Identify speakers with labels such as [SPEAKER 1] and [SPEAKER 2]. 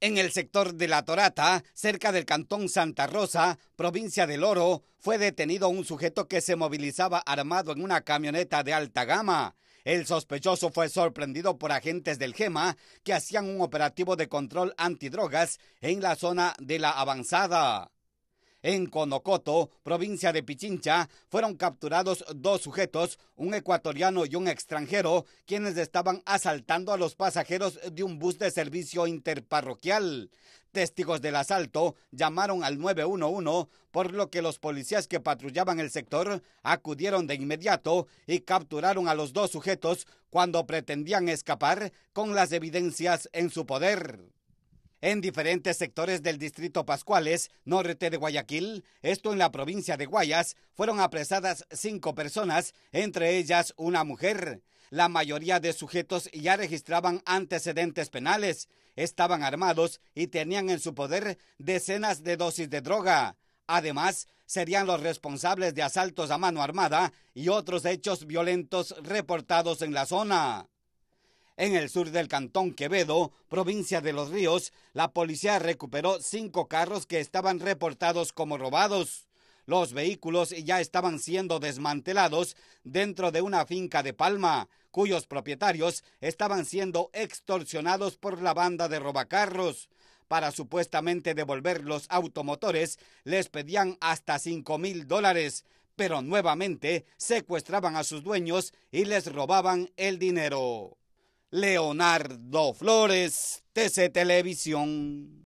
[SPEAKER 1] En el sector de La Torata, cerca del cantón Santa Rosa, provincia del Oro, fue detenido un sujeto que se movilizaba armado en una camioneta de alta gama. El sospechoso fue sorprendido por agentes del GEMA que hacían un operativo de control antidrogas en la zona de la avanzada. En Conocoto, provincia de Pichincha, fueron capturados dos sujetos, un ecuatoriano y un extranjero, quienes estaban asaltando a los pasajeros de un bus de servicio interparroquial. Testigos del asalto llamaron al 911, por lo que los policías que patrullaban el sector acudieron de inmediato y capturaron a los dos sujetos cuando pretendían escapar con las evidencias en su poder en diferentes sectores del distrito Pascuales, norte de Guayaquil, esto en la provincia de Guayas, fueron apresadas cinco personas, entre ellas una mujer. La mayoría de sujetos ya registraban antecedentes penales, estaban armados y tenían en su poder decenas de dosis de droga. Además, serían los responsables de asaltos a mano armada y otros hechos violentos reportados en la zona. En el sur del cantón Quevedo, provincia de Los Ríos, la policía recuperó cinco carros que estaban reportados como robados. Los vehículos ya estaban siendo desmantelados dentro de una finca de Palma, cuyos propietarios estaban siendo extorsionados por la banda de robacarros. Para supuestamente devolver los automotores, les pedían hasta 5 mil dólares, pero nuevamente secuestraban a sus dueños y les robaban el dinero. Leonardo Flores, TC Televisión.